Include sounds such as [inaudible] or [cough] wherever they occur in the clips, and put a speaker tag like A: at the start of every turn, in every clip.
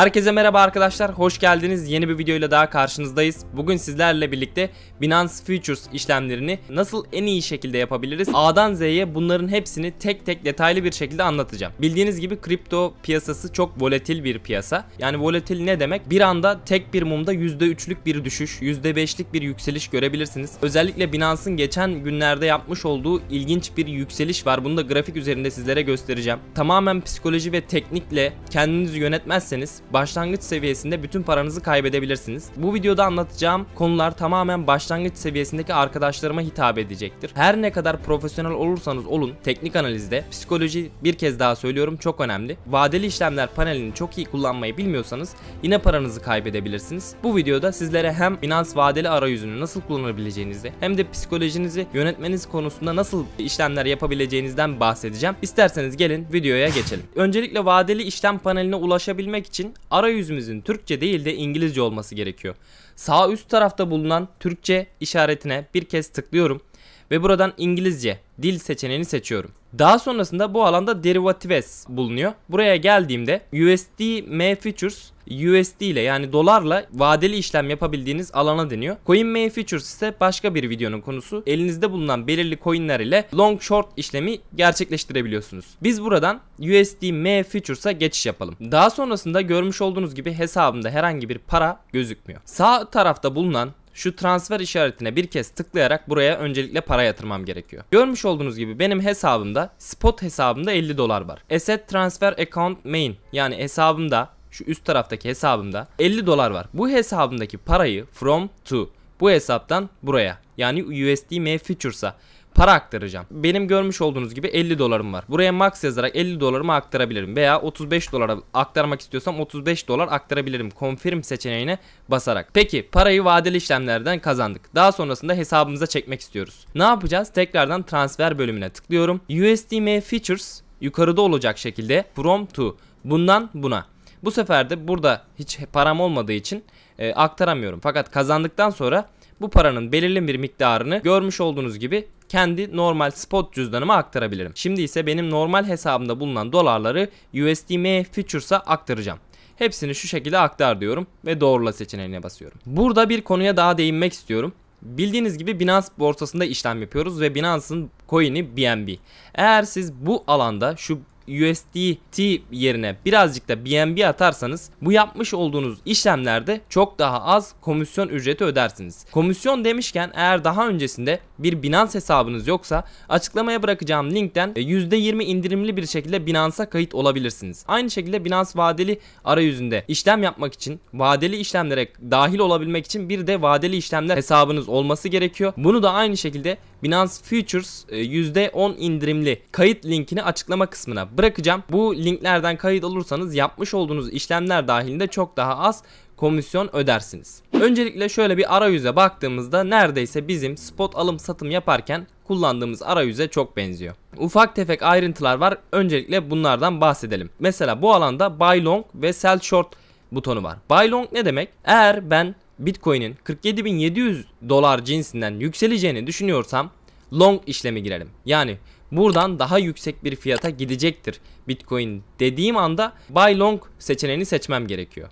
A: Herkese merhaba arkadaşlar, hoş geldiniz. Yeni bir videoyla daha karşınızdayız. Bugün sizlerle birlikte Binance Futures işlemlerini nasıl en iyi şekilde yapabiliriz? A'dan Z'ye bunların hepsini tek tek detaylı bir şekilde anlatacağım. Bildiğiniz gibi kripto piyasası çok volatil bir piyasa. Yani volatil ne demek? Bir anda tek bir mumda %3'lük bir düşüş, %5'lik bir yükseliş görebilirsiniz. Özellikle Binance'ın geçen günlerde yapmış olduğu ilginç bir yükseliş var. Bunu da grafik üzerinde sizlere göstereceğim. Tamamen psikoloji ve teknikle kendinizi yönetmezseniz başlangıç seviyesinde bütün paranızı kaybedebilirsiniz. Bu videoda anlatacağım konular tamamen başlangıç seviyesindeki arkadaşlarıma hitap edecektir. Her ne kadar profesyonel olursanız olun teknik analizde psikoloji bir kez daha söylüyorum çok önemli. Vadeli işlemler panelini çok iyi kullanmayı bilmiyorsanız yine paranızı kaybedebilirsiniz. Bu videoda sizlere hem finans vadeli arayüzünü nasıl kullanabileceğinizi hem de psikolojinizi yönetmeniz konusunda nasıl işlemler yapabileceğinizden bahsedeceğim. İsterseniz gelin videoya geçelim. Öncelikle vadeli işlem paneline ulaşabilmek için arayüzümüzün Türkçe değil de İngilizce olması gerekiyor. Sağ üst tarafta bulunan Türkçe işaretine bir kez tıklıyorum ve buradan İngilizce dil seçeneğini seçiyorum. Daha sonrasında bu alanda derivatives bulunuyor. Buraya geldiğimde USD M Futures USD ile yani dolarla vadeli işlem yapabildiğiniz alana deniyor. Coin CoinMay Futures ise başka bir videonun konusu. Elinizde bulunan belirli coinler ile long short işlemi gerçekleştirebiliyorsunuz. Biz buradan USD M Futures'a geçiş yapalım. Daha sonrasında görmüş olduğunuz gibi hesabımda herhangi bir para gözükmüyor. Sağ tarafta bulunan şu transfer işaretine bir kez tıklayarak buraya öncelikle para yatırmam gerekiyor. Görmüş olduğunuz gibi benim hesabımda spot hesabımda 50 dolar var. Asset Transfer Account Main yani hesabımda şu üst taraftaki hesabımda 50 dolar var. Bu hesabımdaki parayı from to bu hesaptan buraya yani USDM Futures'a para aktaracağım. Benim görmüş olduğunuz gibi 50 dolarım var. Buraya max yazarak 50 dolarımı aktarabilirim veya 35 dolara aktarmak istiyorsam 35 dolar aktarabilirim. Confirm seçeneğine basarak. Peki parayı vadeli işlemlerden kazandık. Daha sonrasında hesabımıza çekmek istiyoruz. Ne yapacağız? Tekrardan transfer bölümüne tıklıyorum. USDM Features yukarıda olacak şekilde from to bundan buna. Bu sefer de burada hiç param olmadığı için e, aktaramıyorum. Fakat kazandıktan sonra bu paranın belirli bir miktarını görmüş olduğunuz gibi kendi normal spot cüzdanıma aktarabilirim. Şimdi ise benim normal hesabımda bulunan dolarları USDM Futures'a aktaracağım. Hepsini şu şekilde aktar diyorum ve doğrula seçeneğine basıyorum. Burada bir konuya daha değinmek istiyorum. Bildiğiniz gibi Binance borsasında işlem yapıyoruz ve Binance'ın coin'i BNB. Eğer siz bu alanda şu USDT yerine birazcık da BNB atarsanız bu yapmış olduğunuz işlemlerde çok daha az komisyon ücreti ödersiniz. Komisyon demişken eğer daha öncesinde bir Binance hesabınız yoksa açıklamaya bırakacağım linkten %20 e, indirimli bir şekilde Binance'a kayıt olabilirsiniz. Aynı şekilde Binance vadeli arayüzünde işlem yapmak için vadeli işlemlere dahil olabilmek için bir de vadeli işlemler hesabınız olması gerekiyor. Bunu da aynı şekilde Binance Futures %10 e, indirimli kayıt linkini açıklama kısmına bırakacağım. Bu linklerden kayıt olursanız yapmış olduğunuz işlemler dahilinde çok daha az komisyon ödersiniz. Öncelikle şöyle bir arayüze baktığımızda neredeyse bizim spot alım satım yaparken kullandığımız arayüze çok benziyor. Ufak tefek ayrıntılar var. Öncelikle bunlardan bahsedelim. Mesela bu alanda buy long ve sell short butonu var. Buy long ne demek? Eğer ben Bitcoin'in 47.700 dolar cinsinden yükseleceğini düşünüyorsam long işlemi girelim. Yani buradan daha yüksek bir fiyata gidecektir Bitcoin dediğim anda buy long seçeneğini seçmem gerekiyor.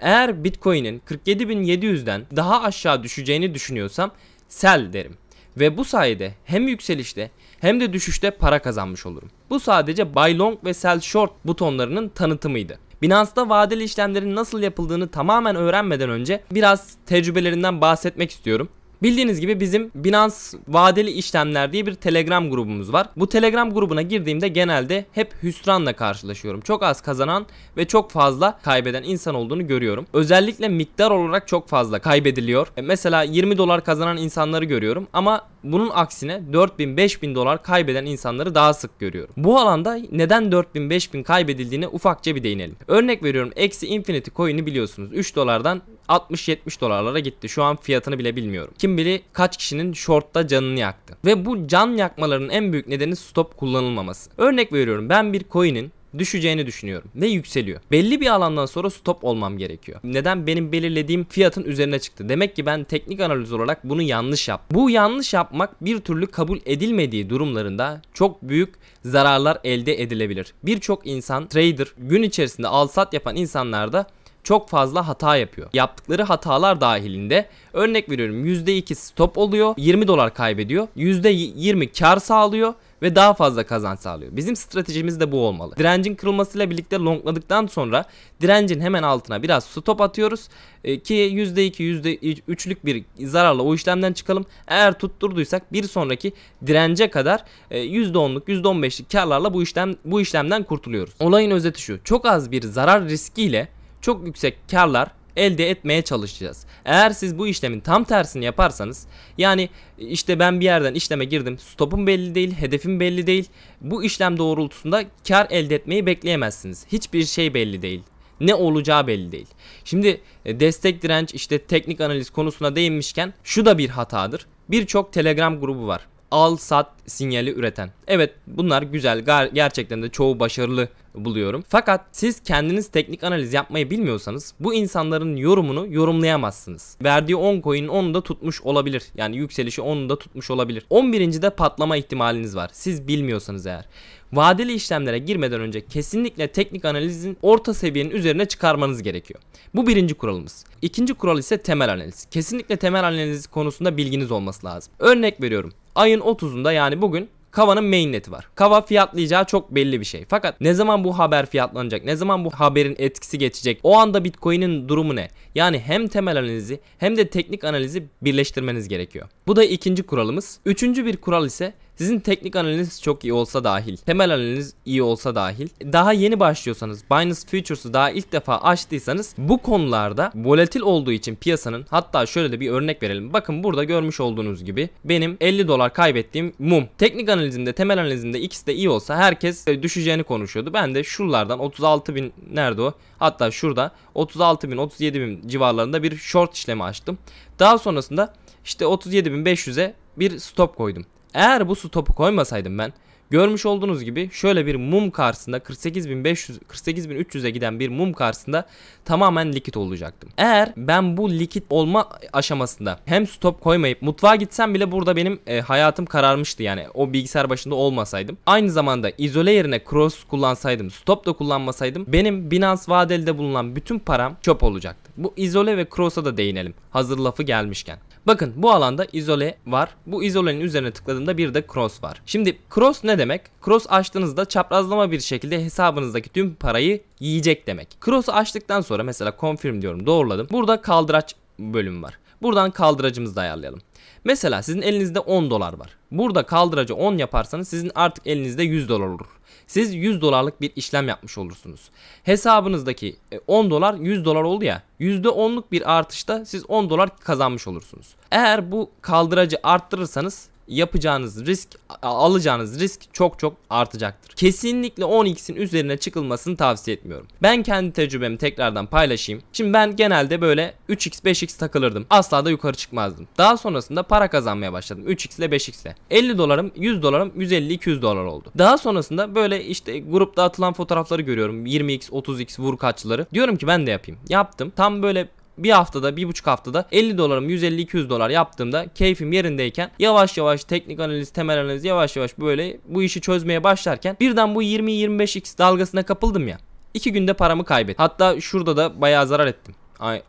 A: Eğer Bitcoin'in 47.700'den daha aşağı düşeceğini düşünüyorsam sell derim. Ve bu sayede hem yükselişte hem de düşüşte para kazanmış olurum. Bu sadece buy long ve sell short butonlarının tanıtımıydı. Binance'da vadeli işlemlerin nasıl yapıldığını tamamen öğrenmeden önce biraz tecrübelerinden bahsetmek istiyorum. Bildiğiniz gibi bizim Binance vadeli işlemler diye bir Telegram grubumuz var. Bu Telegram grubuna girdiğimde genelde hep hüsranla karşılaşıyorum. Çok az kazanan ve çok fazla kaybeden insan olduğunu görüyorum. Özellikle miktar olarak çok fazla kaybediliyor. E, mesela 20 dolar kazanan insanları görüyorum ama bunun aksine 4000-5000 dolar kaybeden insanları daha sık görüyorum. Bu alanda neden 4000-5000 kaybedildiğine ufakça bir değinelim. Örnek veriyorum eksi Infinity Coin'i biliyorsunuz 3 dolardan 60-70 dolarlara gitti. Şu an fiyatını bile bilmiyorum. Kim bilir kaç kişinin shortta canını yaktı. Ve bu can yakmaların en büyük nedeni stop kullanılmaması. Örnek veriyorum ben bir coin'in düşeceğini düşünüyorum ve yükseliyor. Belli bir alandan sonra stop olmam gerekiyor. Neden? Benim belirlediğim fiyatın üzerine çıktı. Demek ki ben teknik analiz olarak bunu yanlış yap. Bu yanlış yapmak bir türlü kabul edilmediği durumlarında çok büyük zararlar elde edilebilir. Birçok insan trader gün içerisinde al sat yapan insanlarda çok fazla hata yapıyor. Yaptıkları hatalar dahilinde örnek veriyorum %2 stop oluyor 20 dolar kaybediyor %20 kar sağlıyor ve daha fazla kazanç sağlıyor. Bizim stratejimiz de bu olmalı. Direncin kırılmasıyla birlikte longladıktan sonra direncin hemen altına biraz stop atıyoruz e, ki %2 %3'lük bir zararla o işlemden çıkalım. Eğer tutturduysak bir sonraki dirence kadar e, %10'luk %15'lik karlarla bu işlem bu işlemden kurtuluyoruz. Olayın özeti şu. Çok az bir zarar riskiyle çok yüksek karlar elde etmeye çalışacağız. Eğer siz bu işlemin tam tersini yaparsanız yani işte ben bir yerden işleme girdim stopum belli değil hedefim belli değil bu işlem doğrultusunda kar elde etmeyi bekleyemezsiniz. Hiçbir şey belli değil. Ne olacağı belli değil. Şimdi e, destek direnç işte teknik analiz konusuna değinmişken şu da bir hatadır. Birçok Telegram grubu var al sat sinyali üreten. Evet bunlar güzel gerçekten de çoğu başarılı buluyorum. Fakat siz kendiniz teknik analiz yapmayı bilmiyorsanız bu insanların yorumunu yorumlayamazsınız. Verdiği 10 coin'in 10'unu da tutmuş olabilir. Yani yükselişi 10'unu da tutmuş olabilir. 11. de patlama ihtimaliniz var. Siz bilmiyorsanız eğer. Vadeli işlemlere girmeden önce kesinlikle teknik analizin orta seviyenin üzerine çıkarmanız gerekiyor. Bu birinci kuralımız. İkinci kural ise temel analiz. Kesinlikle temel analiz konusunda bilginiz olması lazım. Örnek veriyorum. Ayın 30'unda yani bugün Kava'nın mainnet'i var. Kava fiyatlayacağı çok belli bir şey. Fakat ne zaman bu haber fiyatlanacak? Ne zaman bu haberin etkisi geçecek? O anda Bitcoin'in durumu ne? Yani hem temel analizi hem de teknik analizi birleştirmeniz gerekiyor. Bu da ikinci kuralımız. Üçüncü bir kural ise sizin teknik analiz çok iyi olsa dahil, temel analiz iyi olsa dahil, daha yeni başlıyorsanız, Binance futures'u daha ilk defa açtıysanız bu konularda volatil olduğu için piyasanın hatta şöyle de bir örnek verelim. Bakın burada görmüş olduğunuz gibi benim 50 dolar kaybettiğim mum. Teknik analizinde, temel analizinde ikisi de iyi olsa herkes e, düşeceğini konuşuyordu. Ben de şuralardan 36 bin nerede o? Hatta şurada 36 bin 37 bin civarlarında bir short işlemi açtım. Daha sonrasında işte 37.500'e bir stop koydum. Eğer bu su topu koymasaydım ben görmüş olduğunuz gibi şöyle bir mum karşısında 48.500 48.300'e giden bir mum karşısında tamamen likit olacaktım. Eğer ben bu likit olma aşamasında hem stop koymayıp mutfağa gitsem bile burada benim e, hayatım kararmıştı yani o bilgisayar başında olmasaydım. Aynı zamanda izole yerine cross kullansaydım stop da kullanmasaydım benim Binance vadeli'de bulunan bütün param çöp olacaktı. Bu izole ve cross'a da değinelim hazır lafı gelmişken. Bakın bu alanda izole var. Bu izolenin üzerine tıkladığımda bir de cross var. Şimdi cross ne demek? Cross açtığınızda çaprazlama bir şekilde hesabınızdaki tüm parayı yiyecek demek. Cross'u açtıktan sonra mesela confirm diyorum doğruladım. Burada kaldıraç bölümü var. Buradan kaldıracımızı da ayarlayalım. Mesela sizin elinizde 10 dolar var. Burada kaldıracı 10 yaparsanız sizin artık elinizde 100 dolar olur. Siz 100 dolarlık bir işlem yapmış olursunuz. Hesabınızdaki 10 e, dolar 100 dolar oldu ya. %10'luk bir artışta siz 10 dolar kazanmış olursunuz. Eğer bu kaldıracı arttırırsanız yapacağınız risk alacağınız risk çok çok artacaktır. Kesinlikle 10x'in üzerine çıkılmasını tavsiye etmiyorum. Ben kendi tecrübemi tekrardan paylaşayım. Şimdi ben genelde böyle 3x 5x takılırdım. Asla da yukarı çıkmazdım. Daha sonrasında para kazanmaya başladım. 3x ile 5x ile. 50 dolarım 100 dolarım 150 200 dolar oldu. Daha sonrasında böyle işte grupta atılan fotoğrafları görüyorum. 20x 30x vur kaçları. Diyorum ki ben de yapayım. Yaptım. Tam böyle bir haftada bir buçuk haftada 50 dolarım 150-200 dolar yaptığımda keyfim yerindeyken yavaş yavaş teknik analiz temel analiz yavaş yavaş böyle bu işi çözmeye başlarken birden bu 20-25x dalgasına kapıldım ya. 2 günde paramı kaybettim. Hatta şurada da bayağı zarar ettim.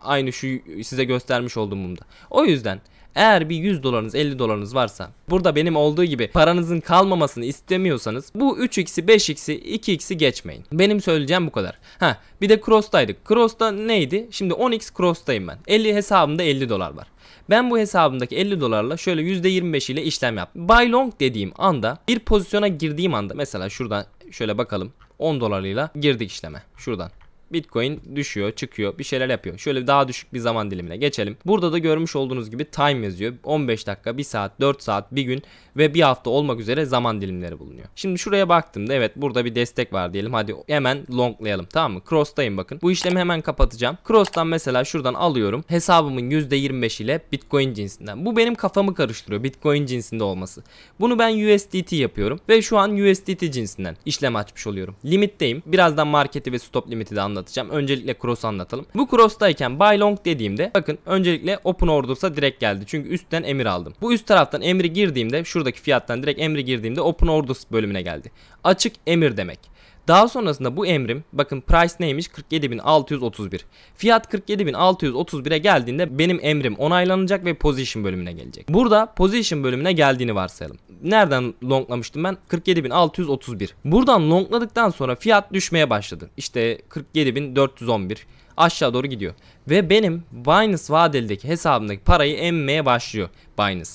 A: Aynı şu size göstermiş olduğum mumda. O yüzden eğer bir 100 dolarınız 50 dolarınız varsa burada benim olduğu gibi paranızın kalmamasını istemiyorsanız bu 3x'i 5x'i 2x'i geçmeyin. Benim söyleyeceğim bu kadar. Ha bir de cross'taydık. Cross'ta neydi? Şimdi 10x cross'tayım ben. 50 hesabımda 50 dolar var. Ben bu hesabımdaki 50 dolarla şöyle %25 ile işlem yap. Buy long dediğim anda bir pozisyona girdiğim anda mesela şuradan şöyle bakalım 10 dolarıyla girdik işleme şuradan. Bitcoin düşüyor, çıkıyor, bir şeyler yapıyor. Şöyle daha düşük bir zaman dilimine geçelim. Burada da görmüş olduğunuz gibi time yazıyor. 15 dakika, 1 saat, 4 saat, 1 gün ve 1 hafta olmak üzere zaman dilimleri bulunuyor. Şimdi şuraya baktığımda evet burada bir destek var diyelim. Hadi hemen longlayalım tamam mı? Cross'tayım bakın. Bu işlemi hemen kapatacağım. Cross'tan mesela şuradan alıyorum. Hesabımın %25 ile Bitcoin cinsinden. Bu benim kafamı karıştırıyor. Bitcoin cinsinde olması. Bunu ben USDT yapıyorum ve şu an USDT cinsinden işlem açmış oluyorum. Limitteyim. Birazdan marketi ve stop limiti de anlatacağım anlatacağım. Öncelikle cross anlatalım. Bu cross'tayken buy long dediğimde bakın öncelikle open order'sa direkt geldi. Çünkü üstten emir aldım. Bu üst taraftan emri girdiğimde şuradaki fiyattan direkt emri girdiğimde open orders bölümüne geldi. Açık emir demek. Daha sonrasında bu emrim bakın price neymiş 47.631. Fiyat 47.631'e geldiğinde benim emrim onaylanacak ve position bölümüne gelecek. Burada position bölümüne geldiğini varsayalım. Nereden longlamıştım ben? 47.631. Buradan longladıktan sonra fiyat düşmeye başladı. İşte 47.411 aşağı doğru gidiyor. Ve benim Binance vadeldeki hesabımdaki parayı emmeye başlıyor Binance.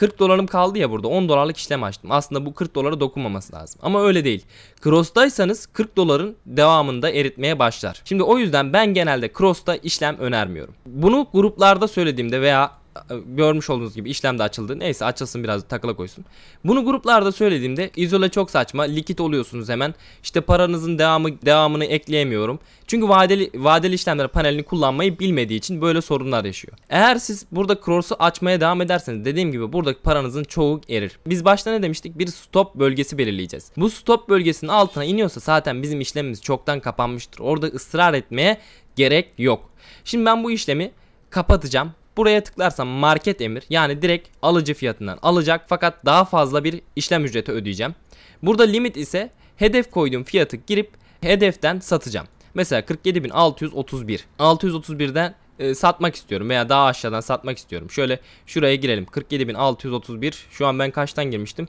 A: 40 dolarım kaldı ya burada 10 dolarlık işlem açtım. Aslında bu 40 dolara dokunmaması lazım. Ama öyle değil. Cross'taysanız 40 doların devamında eritmeye başlar. Şimdi o yüzden ben genelde Cross'ta işlem önermiyorum. Bunu gruplarda söylediğimde veya görmüş olduğunuz gibi işlem de açıldı. Neyse açılsın biraz takıla koysun. Bunu gruplarda söylediğimde izole çok saçma. Likit oluyorsunuz hemen. İşte paranızın devamı devamını ekleyemiyorum. Çünkü vadeli vadeli işlemler panelini kullanmayı bilmediği için böyle sorunlar yaşıyor. Eğer siz burada cross'u açmaya devam ederseniz dediğim gibi buradaki paranızın çoğu erir. Biz başta ne demiştik? Bir stop bölgesi belirleyeceğiz. Bu stop bölgesinin altına iniyorsa zaten bizim işlemimiz çoktan kapanmıştır. Orada ısrar etmeye gerek yok. Şimdi ben bu işlemi kapatacağım buraya tıklarsam market emir yani direkt alıcı fiyatından alacak fakat daha fazla bir işlem ücreti ödeyeceğim. Burada limit ise hedef koyduğum fiyatı girip hedeften satacağım. Mesela 47.631. 631'den e, satmak istiyorum veya daha aşağıdan satmak istiyorum. Şöyle şuraya girelim. 47.631. Şu an ben kaçtan girmiştim?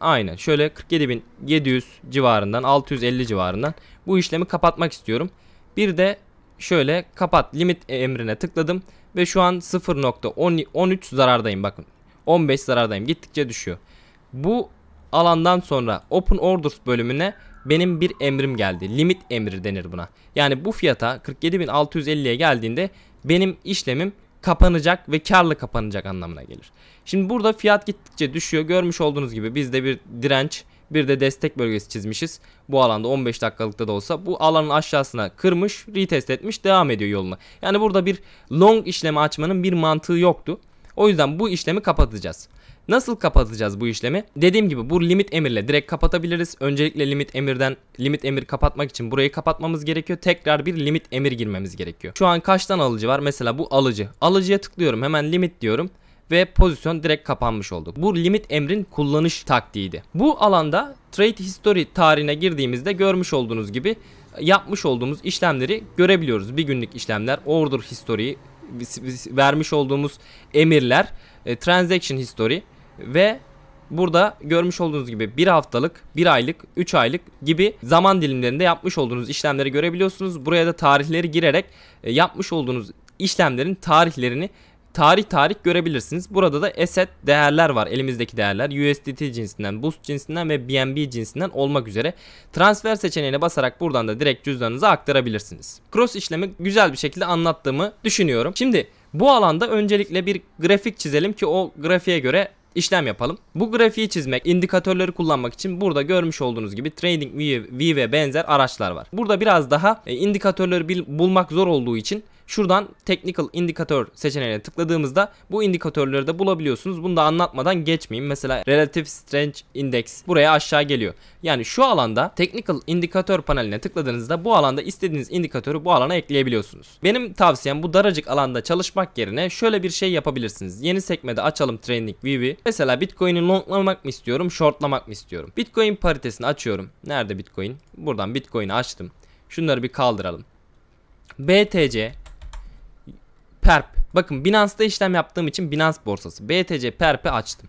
A: Aynen. Şöyle 47.700 civarından, 650 civarından bu işlemi kapatmak istiyorum. Bir de şöyle kapat limit emrine tıkladım ve şu an 0.13 zarardayım bakın 15 zarardayım gittikçe düşüyor. Bu alandan sonra Open Orders bölümüne benim bir emrim geldi. Limit emri denir buna. Yani bu fiyata 47.650'ye geldiğinde benim işlemim kapanacak ve karlı kapanacak anlamına gelir. Şimdi burada fiyat gittikçe düşüyor. Görmüş olduğunuz gibi bizde bir direnç bir de destek bölgesi çizmişiz. Bu alanda 15 dakikalıkta da olsa bu alanın aşağısına kırmış, retest etmiş, devam ediyor yoluna. Yani burada bir long işlemi açmanın bir mantığı yoktu. O yüzden bu işlemi kapatacağız. Nasıl kapatacağız bu işlemi? Dediğim gibi bu limit emirle direkt kapatabiliriz. Öncelikle limit emirden limit emir kapatmak için burayı kapatmamız gerekiyor. Tekrar bir limit emir girmemiz gerekiyor. Şu an kaç tane alıcı var? Mesela bu alıcı. Alıcıya tıklıyorum. Hemen limit diyorum ve pozisyon direkt kapanmış oldu. Bu limit emrin kullanış taktiğiydi. Bu alanda trade history tarihine girdiğimizde görmüş olduğunuz gibi e, yapmış olduğumuz işlemleri görebiliyoruz. Bir günlük işlemler, order history, vermiş olduğumuz emirler, e, transaction history ve Burada görmüş olduğunuz gibi 1 haftalık, 1 aylık, 3 aylık gibi zaman dilimlerinde yapmış olduğunuz işlemleri görebiliyorsunuz. Buraya da tarihleri girerek e, yapmış olduğunuz işlemlerin tarihlerini tarih tarih görebilirsiniz. Burada da asset değerler var. Elimizdeki değerler USDT cinsinden, BUSD cinsinden ve BNB cinsinden olmak üzere transfer seçeneğine basarak buradan da direkt cüzdanınıza aktarabilirsiniz. Cross işlemi güzel bir şekilde anlattığımı düşünüyorum. Şimdi bu alanda öncelikle bir grafik çizelim ki o grafiğe göre işlem yapalım. Bu grafiği çizmek, indikatörleri kullanmak için burada görmüş olduğunuz gibi TradingView ve benzer araçlar var. Burada biraz daha e, indikatörleri bulmak zor olduğu için Şuradan Technical indikatör seçeneğine tıkladığımızda bu indikatörleri de bulabiliyorsunuz. Bunu da anlatmadan geçmeyeyim. Mesela Relative Strength Index buraya aşağı geliyor. Yani şu alanda Technical Indikatör paneline tıkladığınızda bu alanda istediğiniz indikatörü bu alana ekleyebiliyorsunuz. Benim tavsiyem bu daracık alanda çalışmak yerine şöyle bir şey yapabilirsiniz. Yeni sekmede açalım Trending View'i. Mesela Bitcoin'i longlamak mı istiyorum, shortlamak mı istiyorum? Bitcoin paritesini açıyorum. Nerede Bitcoin? Buradan Bitcoin'i açtım. Şunları bir kaldıralım. BTC perp. Bakın Binance'da işlem yaptığım için Binance borsası BTC perp'i açtım.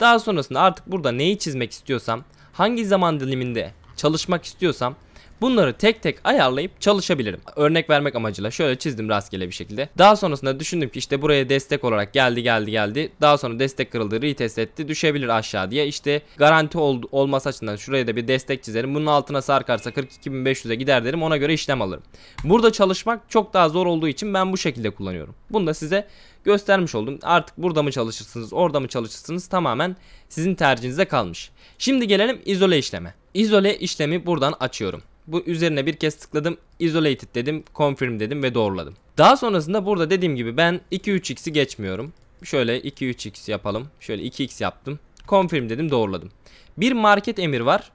A: Daha sonrasında artık burada neyi çizmek istiyorsam, hangi zaman diliminde çalışmak istiyorsam Bunları tek tek ayarlayıp çalışabilirim. Örnek vermek amacıyla şöyle çizdim rastgele bir şekilde. Daha sonrasında düşündüm ki işte buraya destek olarak geldi geldi geldi. Daha sonra destek kırıldı retest etti düşebilir aşağı diye. İşte garanti ol olması açısından şuraya da bir destek çizerim. Bunun altına sarkarsa 42.500'e gider derim ona göre işlem alırım. Burada çalışmak çok daha zor olduğu için ben bu şekilde kullanıyorum. Bunu da size göstermiş oldum. Artık burada mı çalışırsınız, orada mı çalışırsınız tamamen sizin tercihinize kalmış. Şimdi gelelim izole işleme. İzole işlemi buradan açıyorum. Bu üzerine bir kez tıkladım. Isolated dedim. Confirm dedim ve doğruladım. Daha sonrasında burada dediğim gibi ben 2-3x'i geçmiyorum. Şöyle 2-3x yapalım. Şöyle 2x yaptım. Confirm dedim doğruladım. Bir market emir var.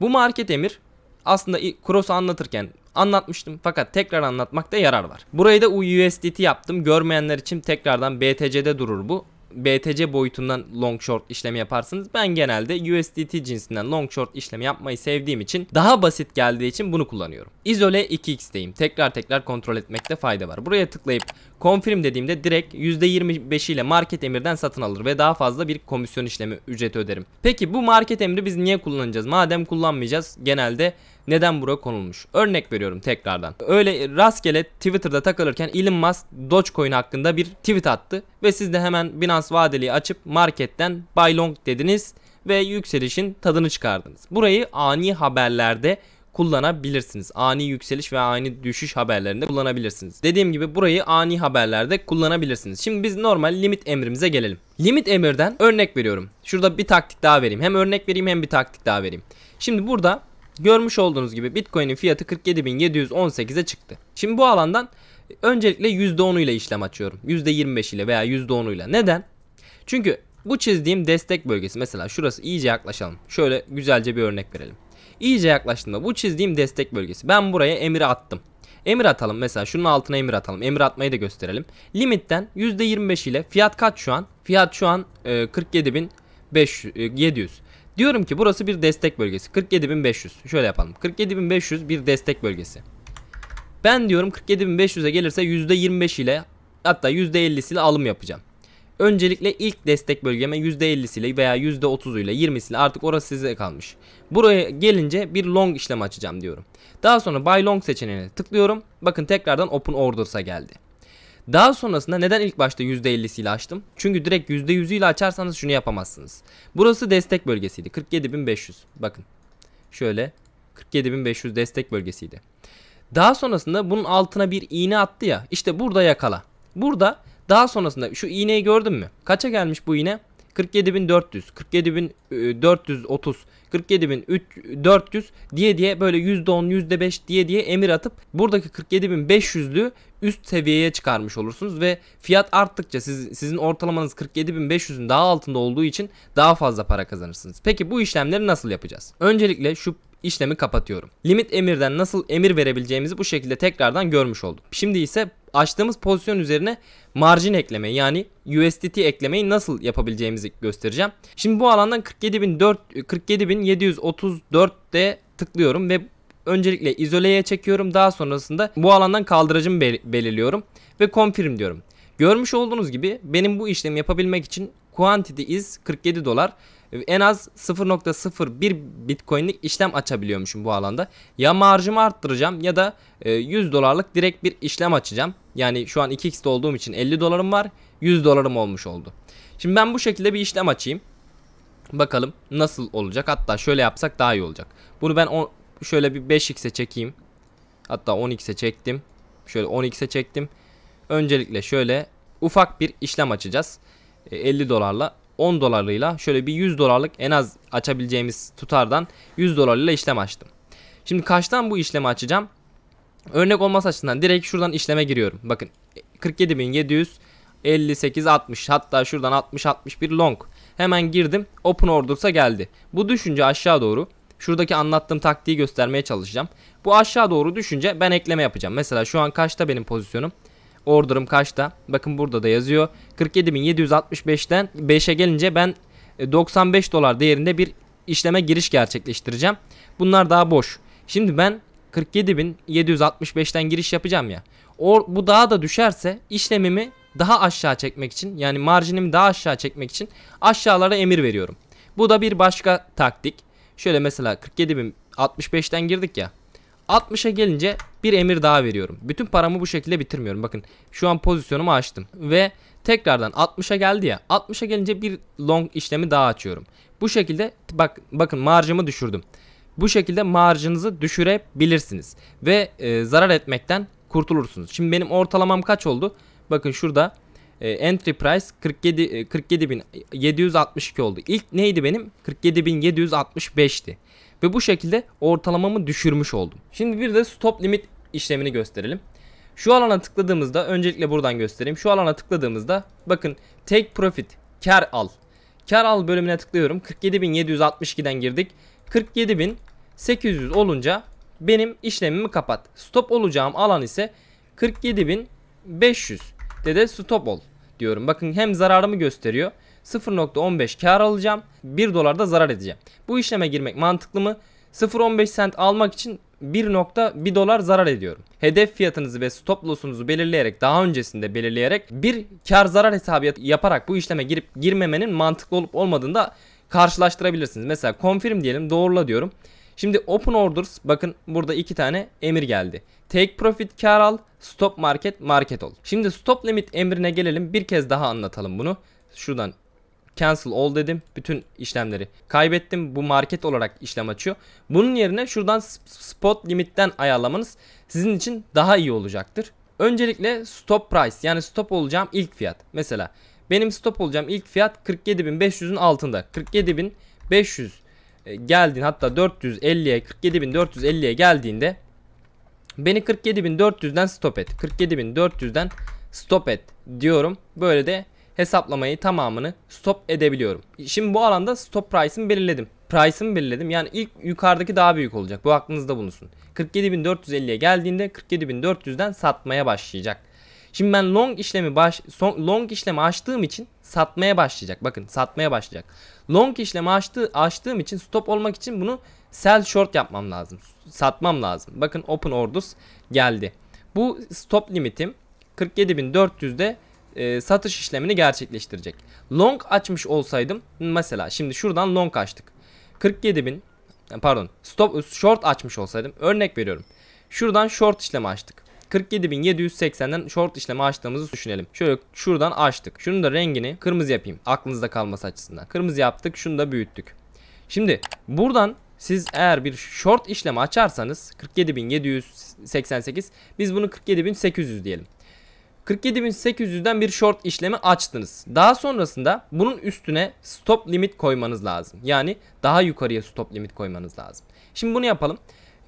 A: Bu market emir aslında cross'u anlatırken anlatmıştım fakat tekrar anlatmakta yarar var. Burayı da USDT yaptım. Görmeyenler için tekrardan BTC'de durur bu. BTC boyutundan long short işlemi yaparsınız. Ben genelde USDT cinsinden long short işlemi yapmayı sevdiğim için daha basit geldiği için bunu kullanıyorum. İzole 2x'teyim. Tekrar tekrar kontrol etmekte fayda var. Buraya tıklayıp Confirm dediğimde direkt %25 ile market emirden satın alır ve daha fazla bir komisyon işlemi ücreti öderim. Peki bu market emri biz niye kullanacağız? Madem kullanmayacağız genelde neden buraya konulmuş? Örnek veriyorum tekrardan. Öyle rastgele Twitter'da takılırken Elon Musk Dogecoin hakkında bir tweet attı ve siz de hemen Binance vadeliği açıp marketten buy long dediniz ve yükselişin tadını çıkardınız. Burayı ani haberlerde kullanabilirsiniz. Ani yükseliş ve ani düşüş haberlerinde kullanabilirsiniz. Dediğim gibi burayı ani haberlerde kullanabilirsiniz. Şimdi biz normal limit emrimize gelelim. Limit emirden örnek veriyorum. Şurada bir taktik daha vereyim. Hem örnek vereyim hem bir taktik daha vereyim. Şimdi burada görmüş olduğunuz gibi Bitcoin'in fiyatı 47.718'e çıktı. Şimdi bu alandan öncelikle %10'u ile işlem açıyorum. %25 ile veya %10'u ile. Neden? Çünkü bu çizdiğim destek bölgesi mesela şurası iyice yaklaşalım. Şöyle güzelce bir örnek verelim. İyice yaklaştığımda bu çizdiğim destek bölgesi. Ben buraya emiri attım. Emir atalım mesela şunun altına emir atalım. Emir atmayı da gösterelim. Limitten %25 ile fiyat kaç şu an? Fiyat şu an e, 47.700. E, diyorum ki burası bir destek bölgesi. 47.500. Şöyle yapalım. 47.500 bir destek bölgesi. Ben diyorum 47.500'e gelirse %25 ile hatta ile alım yapacağım. Öncelikle ilk destek bölgeme %50'siyle veya %30'uyla 20'siyle artık orası size kalmış. Buraya gelince bir long işlem açacağım diyorum. Daha sonra buy long seçeneğine tıklıyorum. Bakın tekrardan open orders'a geldi. Daha sonrasında neden ilk başta %50'siyle açtım? Çünkü direkt %100'üyle açarsanız şunu yapamazsınız. Burası destek bölgesiydi. 47.500. Bakın. Şöyle 47.500 destek bölgesiydi. Daha sonrasında bunun altına bir iğne attı ya. İşte burada yakala. Burada daha sonrasında şu iğneyi gördün mü? Kaça gelmiş bu iğne? 47400, 47430, 47400 diye diye böyle %10, %5 diye diye emir atıp buradaki 47500'lü üst seviyeye çıkarmış olursunuz ve fiyat arttıkça siz, sizin ortalamanız 47500'ün daha altında olduğu için daha fazla para kazanırsınız. Peki bu işlemleri nasıl yapacağız? Öncelikle şu işlemi kapatıyorum. Limit emirden nasıl emir verebileceğimizi bu şekilde tekrardan görmüş olduk. Şimdi ise açtığımız pozisyon üzerine margin eklemeyi yani USDT eklemeyi nasıl yapabileceğimizi göstereceğim. Şimdi bu alandan 47.734'te tıklıyorum ve öncelikle izoleye çekiyorum. Daha sonrasında bu alandan kaldıracımı bel belirliyorum ve confirm diyorum. Görmüş olduğunuz gibi benim bu işlemi yapabilmek için quantity is 47 dolar en az 0.01 bitcoinlik işlem açabiliyormuşum bu alanda. Ya marjımı arttıracağım ya da 100 e, dolarlık direkt bir işlem açacağım. Yani şu an 2x'de olduğum için 50 dolarım var 100 dolarım olmuş oldu. Şimdi ben bu şekilde bir işlem açayım. Bakalım nasıl olacak. Hatta şöyle yapsak daha iyi olacak. Bunu ben on, şöyle bir 5x'e çekeyim. Hatta 10x'e çektim. Şöyle 10x'e çektim. Öncelikle şöyle ufak bir işlem açacağız. 50 e, dolarla 10 dolarıyla şöyle bir 100 dolarlık en az açabileceğimiz tutardan 100 dolarıyla işlem açtım. Şimdi kaçtan bu işlemi açacağım? Örnek olması açısından direkt şuradan işleme giriyorum. Bakın 47758 60 hatta şuradan 60 61 long. Hemen girdim. Open ordersa geldi. Bu düşünce aşağı doğru. Şuradaki anlattığım taktiği göstermeye çalışacağım. Bu aşağı doğru düşünce ben ekleme yapacağım. Mesela şu an kaçta benim pozisyonum? Order'ım kaçta? Bakın burada da yazıyor. 47.765'ten 5'e gelince ben 95 e, dolar değerinde bir işleme giriş gerçekleştireceğim. Bunlar daha boş. Şimdi ben 47.765'ten giriş yapacağım ya. O, bu daha da düşerse işlemimi daha aşağı çekmek için yani marjinimi daha aşağı çekmek için aşağılara emir veriyorum. Bu da bir başka taktik. Şöyle mesela 47.065'ten girdik ya. 60'a gelince bir emir daha veriyorum. Bütün paramı bu şekilde bitirmiyorum. Bakın şu an pozisyonumu açtım ve tekrardan 60'a geldi ya. 60'a gelince bir long işlemi daha açıyorum. Bu şekilde bak bakın marjımı düşürdüm. Bu şekilde marjınızı düşürebilirsiniz ve e, zarar etmekten kurtulursunuz. Şimdi benim ortalamam kaç oldu? Bakın şurada e, entry price 47 e, 47762 oldu. İlk neydi benim? 47765'ti. Ve bu şekilde ortalamamı düşürmüş oldum. Şimdi bir de stop limit işlemini gösterelim. Şu alana tıkladığımızda öncelikle buradan göstereyim. Şu alana tıkladığımızda bakın take profit kar al. Kar al bölümüne tıklıyorum. 47.762'den girdik. 47.800 olunca benim işlemimi kapat. Stop olacağım alan ise 47.500 de de stop ol diyorum. Bakın hem zararımı gösteriyor 0.15 kar alacağım. 1 dolar da zarar edeceğim. Bu işleme girmek mantıklı mı? 0.15 cent almak için 1.1 dolar zarar ediyorum. Hedef fiyatınızı ve stop loss'unuzu belirleyerek daha öncesinde belirleyerek bir kar zarar hesabı yaparak bu işleme girip girmemenin mantıklı olup olmadığını da karşılaştırabilirsiniz. Mesela confirm diyelim doğrula diyorum. Şimdi open orders bakın burada iki tane emir geldi. Take profit kar al, stop market market ol. Şimdi stop limit emrine gelelim bir kez daha anlatalım bunu. Şuradan cancel all dedim. Bütün işlemleri kaybettim. Bu market olarak işlem açıyor. Bunun yerine şuradan spot limitten ayarlamanız sizin için daha iyi olacaktır. Öncelikle stop price yani stop olacağım ilk fiyat. Mesela benim stop olacağım ilk fiyat 47.500'ün altında. 47.500 e, geldiğin hatta 450'ye 47.450'ye geldiğinde beni 47.400'den stop et. 47.400'den stop et diyorum. Böyle de hesaplamayı tamamını stop edebiliyorum. Şimdi bu alanda stop price'ımı belirledim. Price'ımı belirledim. Yani ilk yukarıdaki daha büyük olacak. Bu aklınızda bulunsun. 47.450'ye geldiğinde 47.400'den satmaya başlayacak. Şimdi ben long işlemi baş long işlemi açtığım için satmaya başlayacak. Bakın satmaya başlayacak. Long işlemi açtığı açtığım için stop olmak için bunu sell short yapmam lazım. Satmam lazım. Bakın open orders geldi. Bu stop limitim 47400'de e, satış işlemini gerçekleştirecek. Long açmış olsaydım mesela şimdi şuradan long açtık. 47 bin e, pardon stop short açmış olsaydım örnek veriyorum. Şuradan short işlemi açtık. 47.780'den short işlemi açtığımızı düşünelim. Şöyle şuradan açtık. Şunun da rengini kırmızı yapayım. Aklınızda kalması açısından. Kırmızı yaptık. Şunu da büyüttük. Şimdi buradan siz eğer bir short işlemi açarsanız 47.788 biz bunu 47.800 diyelim. 47.800'den bir short işlemi açtınız. Daha sonrasında bunun üstüne stop limit koymanız lazım. Yani daha yukarıya stop limit koymanız lazım. Şimdi bunu yapalım.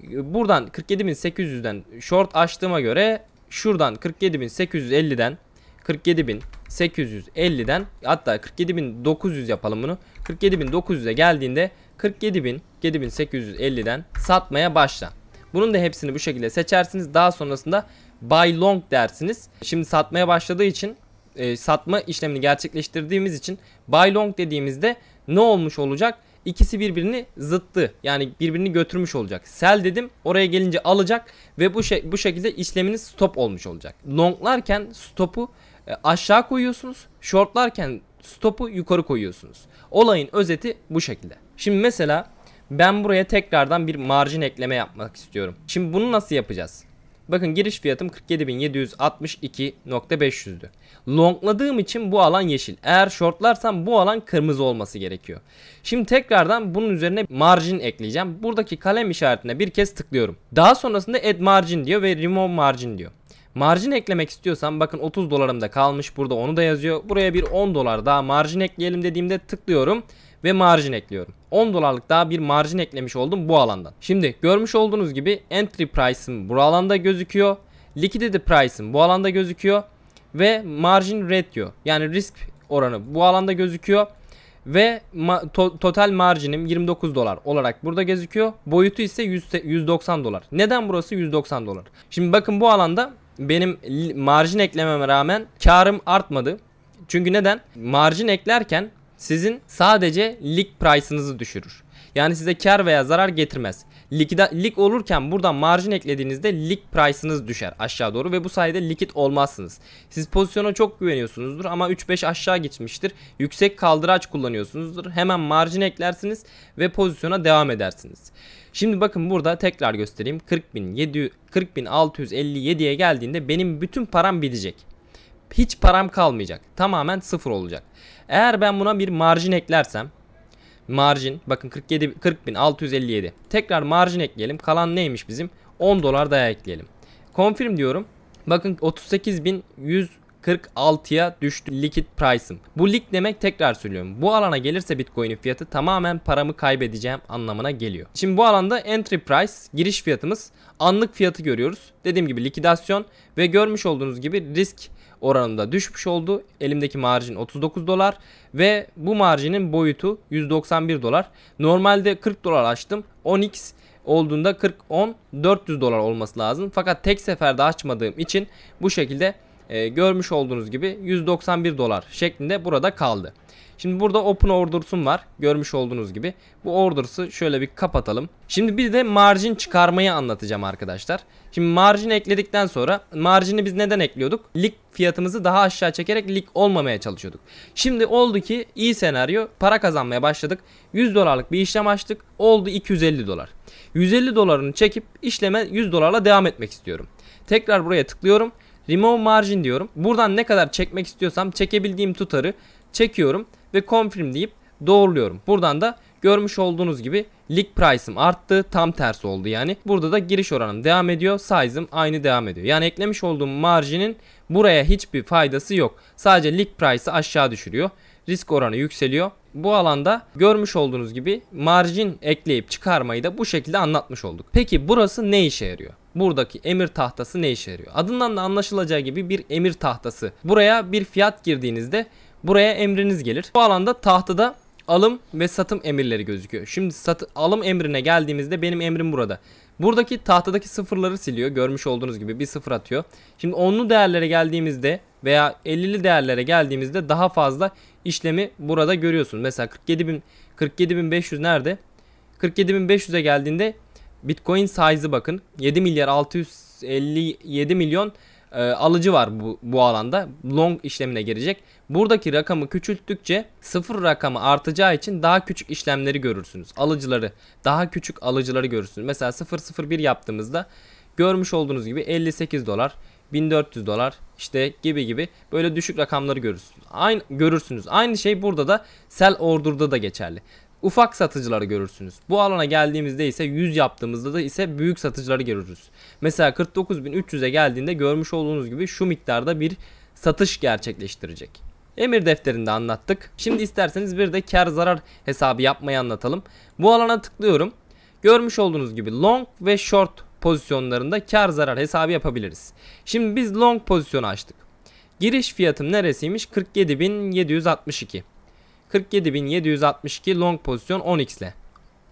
A: Buradan 47.800'den short açtığıma göre şuradan 47.850'den 47.850'den hatta 47.900 yapalım bunu. 47.900'e geldiğinde 47.850'den satmaya başla. Bunun da hepsini bu şekilde seçersiniz. Daha sonrasında buy long dersiniz. Şimdi satmaya başladığı için e, satma işlemini gerçekleştirdiğimiz için buy long dediğimizde ne olmuş olacak? İkisi birbirini zıttı. Yani birbirini götürmüş olacak. Sell dedim oraya gelince alacak ve bu, şey, bu şekilde işleminiz stop olmuş olacak. Longlarken stopu e, aşağı koyuyorsunuz. Shortlarken stopu yukarı koyuyorsunuz. Olayın özeti bu şekilde. Şimdi mesela ben buraya tekrardan bir marjin ekleme yapmak istiyorum. Şimdi bunu nasıl yapacağız? Bakın giriş fiyatım 47.762.500'dü. Longladığım için bu alan yeşil. Eğer shortlarsam bu alan kırmızı olması gerekiyor. Şimdi tekrardan bunun üzerine margin ekleyeceğim. Buradaki kalem işaretine bir kez tıklıyorum. Daha sonrasında add margin diyor ve remove margin diyor. Margin eklemek istiyorsam bakın 30 dolarım da kalmış burada onu da yazıyor. Buraya bir 10 dolar daha margin ekleyelim dediğimde tıklıyorum ve marjin ekliyorum. 10 dolarlık daha bir marjin eklemiş oldum bu alandan. Şimdi görmüş olduğunuz gibi entry price'ım bu alanda gözüküyor. Liquidity price'ım bu alanda gözüküyor. Ve margin ratio yani risk oranı bu alanda gözüküyor. Ve ma to total marginim 29 dolar olarak burada gözüküyor. Boyutu ise 100 190 dolar. Neden burası 190 dolar? Şimdi bakın bu alanda benim marjin eklememe rağmen karım artmadı. Çünkü neden? Marjin eklerken sizin sadece lig price'ınızı düşürür. Yani size kar veya zarar getirmez. Ligda, lig olurken buradan marjin eklediğinizde lig price'ınız düşer aşağı doğru ve bu sayede likit olmazsınız. Siz pozisyona çok güveniyorsunuzdur ama 3-5 aşağı geçmiştir. Yüksek kaldıraç kullanıyorsunuzdur. Hemen marjin eklersiniz ve pozisyona devam edersiniz. Şimdi bakın burada tekrar göstereyim. 40.657'ye geldiğinde benim bütün param bitecek. Hiç param kalmayacak. Tamamen sıfır olacak. Eğer ben buna bir marjin eklersem marjin bakın 47 40657. Tekrar marjin ekleyelim. Kalan neymiş bizim? 10 dolar daha ekleyelim. Confirm diyorum. Bakın 38.146'ya düştü liquid price'ım. Bu lik demek tekrar söylüyorum. Bu alana gelirse Bitcoin'in fiyatı tamamen paramı kaybedeceğim anlamına geliyor. Şimdi bu alanda entry price giriş fiyatımız anlık fiyatı görüyoruz. Dediğim gibi likidasyon ve görmüş olduğunuz gibi risk oranında düşmüş oldu. Elimdeki marjin 39 dolar ve bu marjinin boyutu 191 dolar. Normalde 40 dolar açtım. 10x olduğunda 40 10 400 dolar olması lazım. Fakat tek seferde açmadığım için bu şekilde e, görmüş olduğunuz gibi 191 dolar şeklinde burada kaldı. Şimdi burada open orders'um var. Görmüş olduğunuz gibi. Bu orders'ı şöyle bir kapatalım. Şimdi bir de margin çıkarmayı anlatacağım arkadaşlar. Şimdi margin ekledikten sonra margini biz neden ekliyorduk? Lik fiyatımızı daha aşağı çekerek lik olmamaya çalışıyorduk. Şimdi oldu ki iyi senaryo para kazanmaya başladık. 100 dolarlık bir işlem açtık. Oldu 250 dolar. 150 dolarını çekip işleme 100 dolarla devam etmek istiyorum. Tekrar buraya tıklıyorum. Remove margin diyorum. Buradan ne kadar çekmek istiyorsam çekebildiğim tutarı çekiyorum ve confirm deyip doğruluyorum. Buradan da görmüş olduğunuz gibi lig price'ım arttı. Tam tersi oldu yani. Burada da giriş oranım devam ediyor. Size'ım aynı devam ediyor. Yani eklemiş olduğum marjinin buraya hiçbir faydası yok. Sadece lig price'ı aşağı düşürüyor. Risk oranı yükseliyor. Bu alanda görmüş olduğunuz gibi marjin ekleyip çıkarmayı da bu şekilde anlatmış olduk. Peki burası ne işe yarıyor? buradaki emir tahtası ne işe yarıyor? Adından da anlaşılacağı gibi bir emir tahtası. Buraya bir fiyat girdiğinizde Buraya emriniz gelir. Bu alanda tahtada alım ve satım emirleri gözüküyor. Şimdi sat alım emrine geldiğimizde benim emrim burada. Buradaki tahtadaki sıfırları siliyor. Görmüş olduğunuz gibi bir sıfır atıyor. Şimdi onlu değerlere geldiğimizde veya 50'li değerlere geldiğimizde daha fazla işlemi burada görüyorsunuz. Mesela 47.500 47 nerede? 47.500'e geldiğinde Bitcoin size'ı bakın. 7 milyar 657 milyon e, alıcı var bu, bu alanda. Long işlemine girecek. Buradaki rakamı küçülttükçe sıfır rakamı artacağı için daha küçük işlemleri görürsünüz. Alıcıları daha küçük alıcıları görürsünüz. Mesela 001 yaptığımızda görmüş olduğunuz gibi 58 dolar 1400 dolar işte gibi gibi böyle düşük rakamları görürsünüz. Aynı görürsünüz. Aynı şey burada da sell order'da da geçerli ufak satıcıları görürsünüz. Bu alana geldiğimizde ise 100 yaptığımızda da ise büyük satıcıları görürüz. Mesela 49.300'e geldiğinde görmüş olduğunuz gibi şu miktarda bir satış gerçekleştirecek. Emir defterinde anlattık. Şimdi isterseniz bir de kar zarar hesabı yapmayı anlatalım. Bu alana tıklıyorum. Görmüş olduğunuz gibi long ve short pozisyonlarında kar zarar hesabı yapabiliriz. Şimdi biz long pozisyonu açtık. Giriş fiyatım neresiymiş? 47.762. 47.762 long pozisyon 10x ile.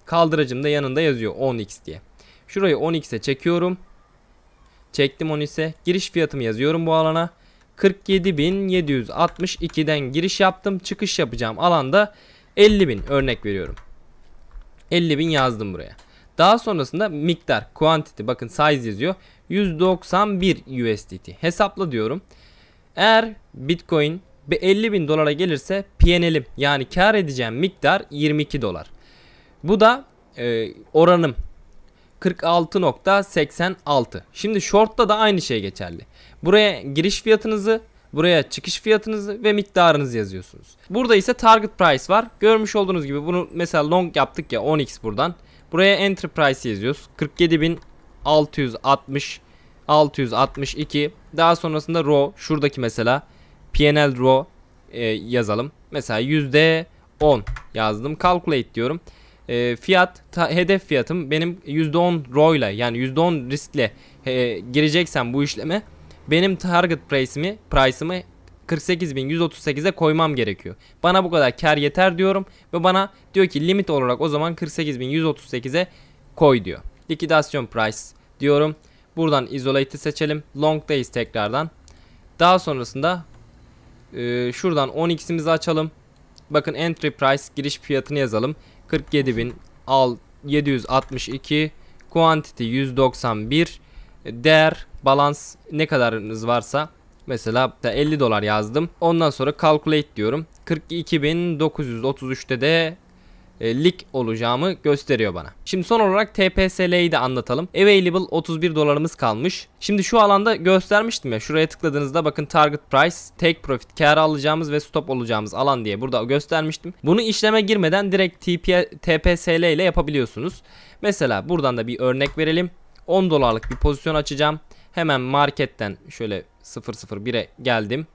A: Kaldıracım da yanında yazıyor 10x diye. Şurayı 10x'e çekiyorum. Çektim 10x'e. Giriş fiyatımı yazıyorum bu alana. 47.762'den giriş yaptım. Çıkış yapacağım alanda 50.000 örnek veriyorum. 50.000 yazdım buraya. Daha sonrasında miktar, quantity bakın size yazıyor. 191 USDT. Hesapla diyorum. Eğer Bitcoin 50 bin dolara gelirse PNL'im yani kar edeceğim miktar 22 dolar. Bu da e, oranım 46.86. Şimdi short'ta da aynı şey geçerli. Buraya giriş fiyatınızı, buraya çıkış fiyatınızı ve miktarınızı yazıyorsunuz. Burada ise target price var. Görmüş olduğunuz gibi bunu mesela long yaptık ya 10x buradan. Buraya entry price yazıyoruz. 47.660 662 daha sonrasında row şuradaki mesela PNL row e, yazalım. Mesela %10 yazdım. Calculate diyorum. E, fiyat ta, hedef fiyatım benim %10 row ile yani %10 riskle e, gireceksem bu işleme benim target price'imi price'ımı 48.138'e koymam gerekiyor. Bana bu kadar kar yeter diyorum ve bana diyor ki limit olarak o zaman 48.138'e koy diyor. Likidasyon price diyorum. Buradan isolate'i seçelim. Long days tekrardan. Daha sonrasında ee, şuradan 10x'imizi açalım. Bakın entry price giriş fiyatını yazalım. 47.000 quantity 191 değer balans ne kadarınız varsa mesela 50 dolar yazdım. Ondan sonra calculate diyorum. 42.933'te de e, lik olacağımı gösteriyor bana. Şimdi son olarak TPSL'yi de anlatalım. Available 31 dolarımız kalmış. Şimdi şu alanda göstermiştim ya. Şuraya tıkladığınızda bakın target price, take profit, kar alacağımız ve stop olacağımız alan diye burada göstermiştim. Bunu işleme girmeden direkt TP, TPSL ile yapabiliyorsunuz. Mesela buradan da bir örnek verelim. 10 dolarlık bir pozisyon açacağım. Hemen marketten şöyle 001'e geldim.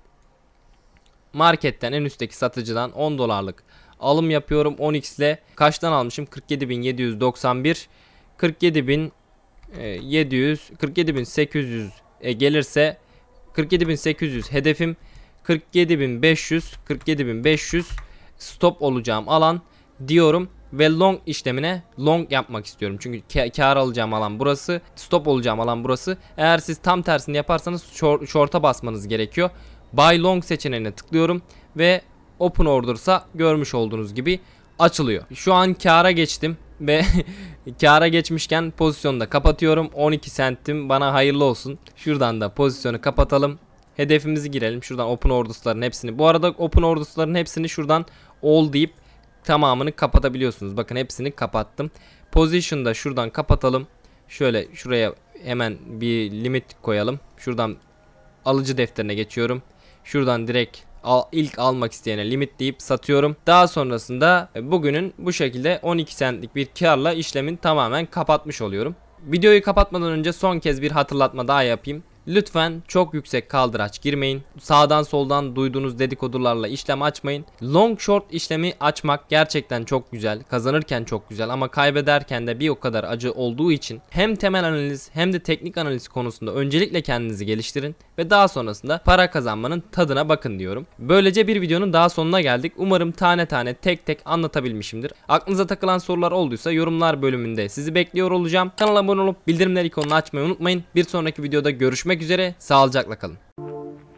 A: Marketten en üstteki satıcıdan 10 dolarlık Alım yapıyorum 10x ile. Kaçtan almışım? 47.791. 47.700 47.800 gelirse 47.800 hedefim 47.500 47.500 stop olacağım alan diyorum ve long işlemine long yapmak istiyorum. Çünkü kar alacağım alan burası, stop olacağım alan burası. Eğer siz tam tersini yaparsanız short, short'a basmanız gerekiyor. Buy long seçeneğine tıklıyorum ve Open Order'sa görmüş olduğunuz gibi açılıyor. Şu an kara geçtim ve [laughs] kara geçmişken pozisyonu da kapatıyorum. 12 sentim bana hayırlı olsun. Şuradan da pozisyonu kapatalım. Hedefimizi girelim. Şuradan open ordusların hepsini. Bu arada open ordusların hepsini şuradan all deyip tamamını kapatabiliyorsunuz. Bakın hepsini kapattım. Position'ı da şuradan kapatalım. Şöyle şuraya hemen bir limit koyalım. Şuradan alıcı defterine geçiyorum. Şuradan direkt al, ilk almak isteyene limit deyip satıyorum. Daha sonrasında e, bugünün bu şekilde 12 centlik bir karla işlemin tamamen kapatmış oluyorum. Videoyu kapatmadan önce son kez bir hatırlatma daha yapayım. Lütfen çok yüksek kaldıraç girmeyin. Sağdan soldan duyduğunuz dedikodularla işlem açmayın. Long short işlemi açmak gerçekten çok güzel. Kazanırken çok güzel ama kaybederken de bir o kadar acı olduğu için hem temel analiz hem de teknik analiz konusunda öncelikle kendinizi geliştirin ve daha sonrasında para kazanmanın tadına bakın diyorum. Böylece bir videonun daha sonuna geldik. Umarım tane tane tek tek anlatabilmişimdir. Aklınıza takılan sorular olduysa yorumlar bölümünde sizi bekliyor olacağım. Kanala abone olup bildirimler ikonunu açmayı unutmayın. Bir sonraki videoda görüşmek görüşmek üzere. Sağlıcakla kalın.